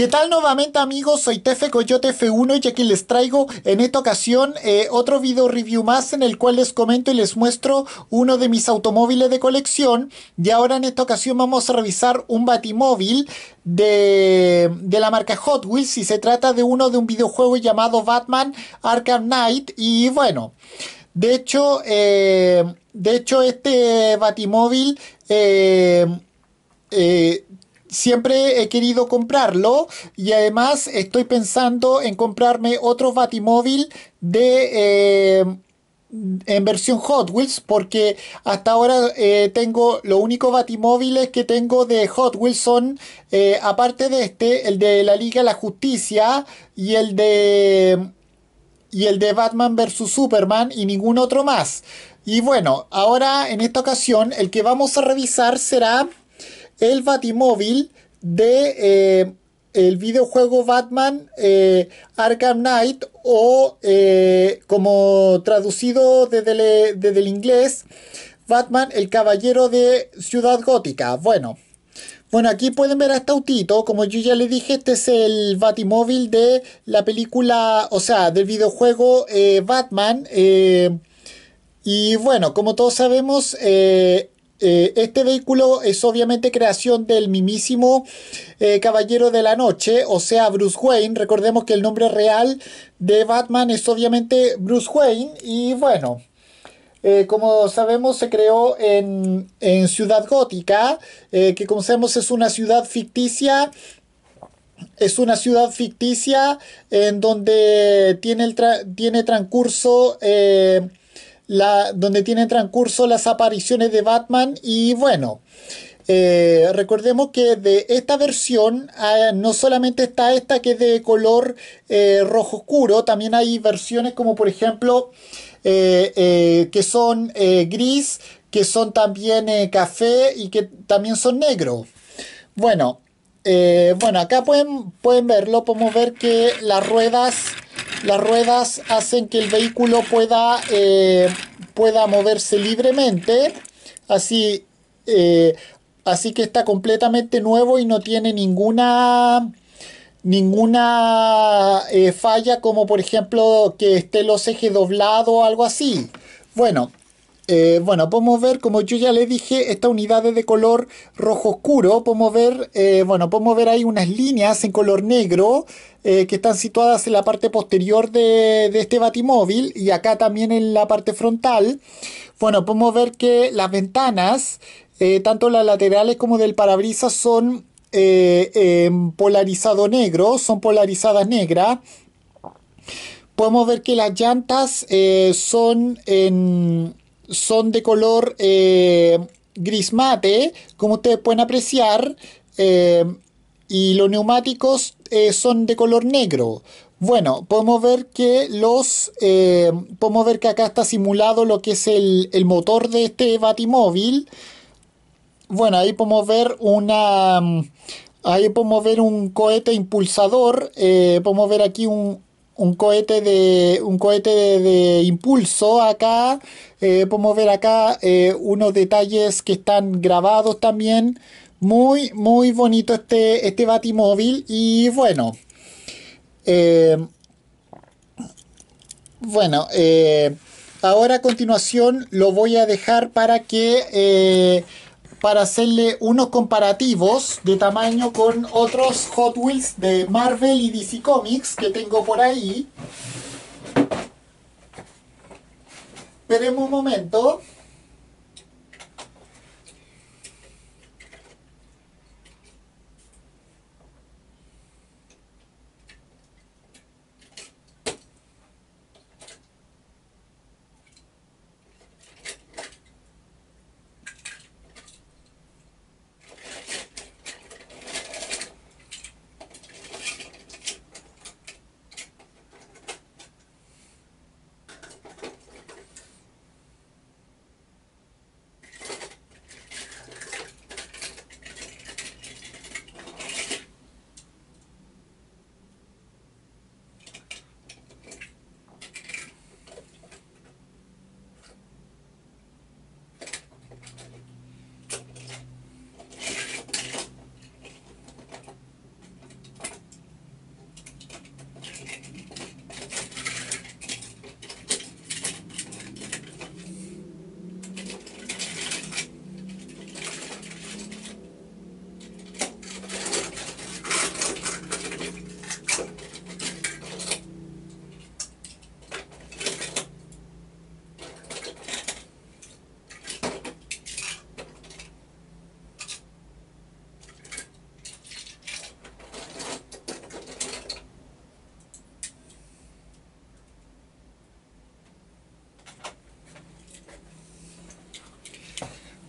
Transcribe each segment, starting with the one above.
¿Qué tal nuevamente amigos? Soy Tefe Coyote F1 y aquí les traigo en esta ocasión eh, otro video review más en el cual les comento y les muestro uno de mis automóviles de colección y ahora en esta ocasión vamos a revisar un batimóvil de, de la marca Hot Wheels y se trata de uno de un videojuego llamado Batman Arkham Knight y bueno... De hecho, eh, de hecho este batimóvil eh, siempre he querido comprarlo y además estoy pensando en comprarme otro Batimóvil de... Eh, en versión Hot Wheels porque hasta ahora eh, tengo los únicos batimóviles que tengo de Hot Wheels son eh, aparte de este el de la Liga de la Justicia y el de y el de Batman vs Superman y ningún otro más y bueno ahora en esta ocasión el que vamos a revisar será el Batimóvil de eh, el videojuego Batman eh, Arkham Knight o eh, como traducido desde el, inglés Batman el caballero de Ciudad Gótica. Bueno, bueno aquí pueden ver hasta este autito, como yo ya le dije, este es el Batimóvil de la película, o sea, del videojuego Batman. y bueno, como todos sabemos, eh, este vehículo es obviamente creación del mimísimo eh, Caballero de la Noche, o sea, Bruce Wayne. Recordemos que el nombre real de Batman es obviamente Bruce Wayne. Y bueno, eh, como sabemos, se creó en, en Ciudad Gótica, que como sabemos es una ciudad ficticia es una ciudad ficticia en donde tiene, tiene transcurso donde tienen transcurso las apariciones de Batman y bueno. Eh, recordemos que de esta versión eh, no solamente está esta que es de color eh, rojo oscuro, también hay versiones como por ejemplo que son gris, que son también café y que también son negro. Bueno, bueno acá pueden, pueden verlo, podemos ver que las ruedas las ruedas hacen que el vehículo pueda, eh, pueda moverse libremente, así, eh, así que está completamente nuevo y no tiene ninguna ninguna eh, falla como por ejemplo que esté los ejes doblados o algo así. Bueno, eh, bueno, podemos ver, como yo ya le dije, esta unidad es de color rojo oscuro. Podemos ver, eh, bueno, podemos ver ahí unas líneas en color negro eh, que están situadas en la parte posterior de, este batimóvil y acá también en la parte frontal. Bueno, podemos ver que las ventanas, tanto las laterales como del parabrisas, son polarizado negro, son polarizadas negras podemos ver que las llantas son en, son de color eh, gris mate, como ustedes pueden apreciar, eh, y los neumáticos eh, son de color negro. Bueno, podemos ver que los podemos ver que acá está simulado lo que es el, el motor de este batimóvil. Bueno, ahí podemos ver una ahí podemos ver un cohete impulsador, podemos ver aquí un, un cohete de un cohete de, impulso acá eh, podemos ver acá eh, unos detalles que están grabados también muy muy bonito este este batimóvil y bueno eh, bueno ahora a continuación lo voy a dejar para que para hacerle unos comparativos de tamaño con otros Hot Wheels de Marvel y DC Comics que tengo por ahí. Esperemos un momento.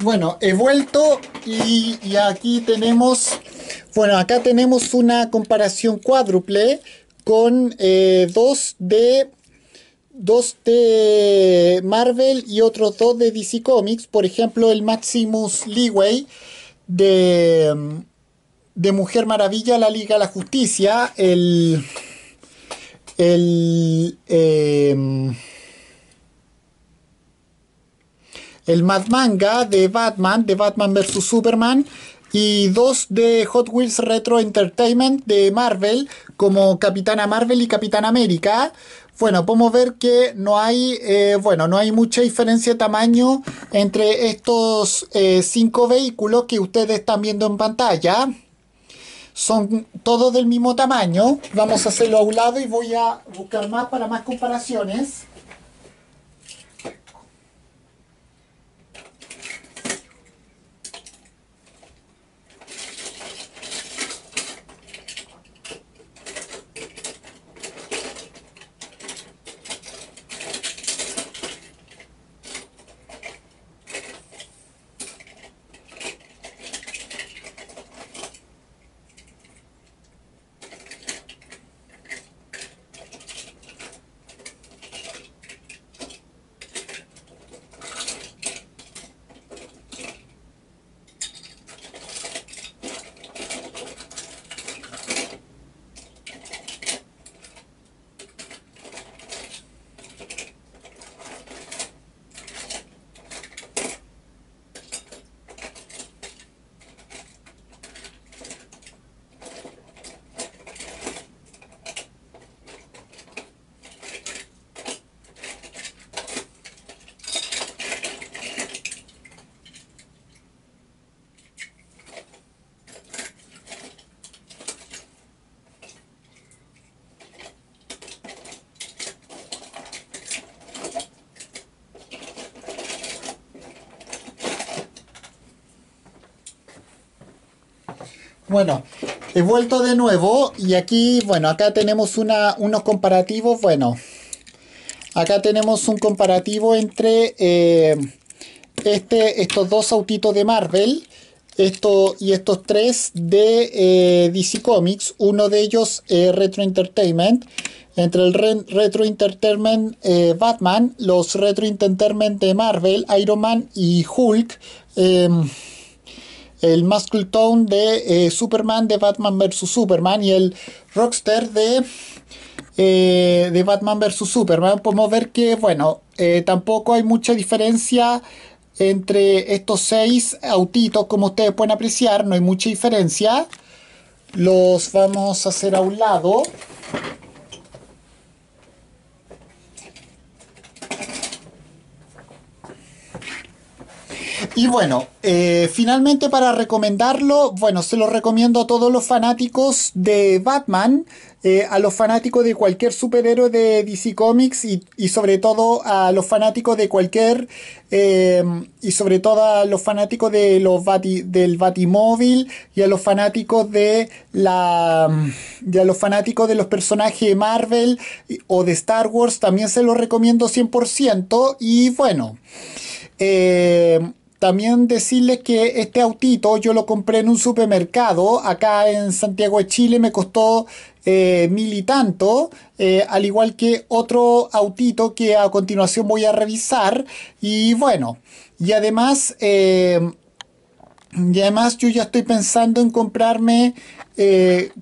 Bueno, he vuelto y, aquí tenemos, bueno, acá tenemos una comparación cuádruple con eh, dos de dos de Marvel y otros dos de DC Comics, por ejemplo el Maximus Leeway de, de Mujer Maravilla, la Liga de la Justicia, el el eh, el Mad Manga de Batman, de Batman vs. Superman, y dos de Hot Wheels Retro Entertainment de Marvel, como Capitana Marvel y Capitán América. Bueno, podemos ver que no hay, eh, bueno, no hay mucha diferencia de tamaño entre estos eh, cinco vehículos que ustedes están viendo en pantalla. Son todos del mismo tamaño. Vamos a hacerlo a un lado y voy a buscar más para más comparaciones. Bueno, he vuelto de nuevo y aquí, bueno, acá tenemos unos comparativos, bueno, acá tenemos un comparativo entre eh, este, estos dos autitos de Marvel esto, y estos tres de eh, DC Comics, uno de ellos eh, Retro Entertainment, entre el Retro Entertainment Batman, los Retro Entertainment de Marvel, Iron Man y Hulk. Em, el Muscle Tone de eh, Superman de Batman vs. Superman y el Rockster de, eh, de Batman vs. Superman. Podemos ver que, bueno, eh, tampoco hay mucha diferencia entre estos seis autitos, como ustedes pueden apreciar, no hay mucha diferencia. Los vamos a hacer a un lado. Y bueno, eh, finalmente para recomendarlo, bueno, se lo recomiendo a todos los fanáticos de Batman, eh, a los fanáticos de cualquier superhéroe de DC Comics y, sobre todo a los fanáticos de cualquier eh, y sobre todo a los fanáticos de los del Batimóvil y a los fanáticos de la y a los fanáticos de los personajes Marvel o de Star Wars también se los recomiendo 100% y bueno también decirles que este autito yo lo compré en un supermercado acá en Santiago de Chile, me costó eh, mil y tanto, eh, al igual que otro autito que a continuación voy a revisar. Y bueno, y además, eh, yo ya estoy pensando en comprarme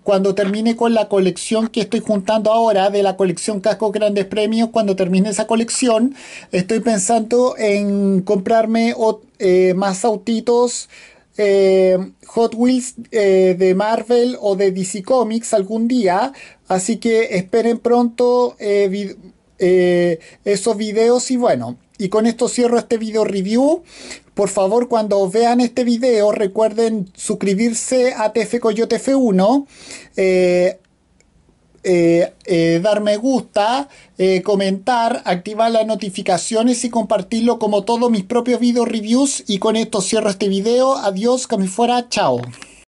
cuando termine con la colección que estoy juntando ahora de la colección Casco Grandes Premios, cuando termine esa colección, estoy pensando en comprarme otro. Eh, más autitos eh, Hot Wheels eh, de Marvel o de DC Comics algún día. Así que esperen pronto esos videos y bueno. Y con esto cierro este video review. Por favor, cuando vean este video, recuerden suscribirse a TF Coyote F1. Eh, eh, dar me gusta, eh, comentar, activar las notificaciones y compartirlo como todos mis propios video reviews. Y con esto cierro este video. Adiós, que fuera. Chao.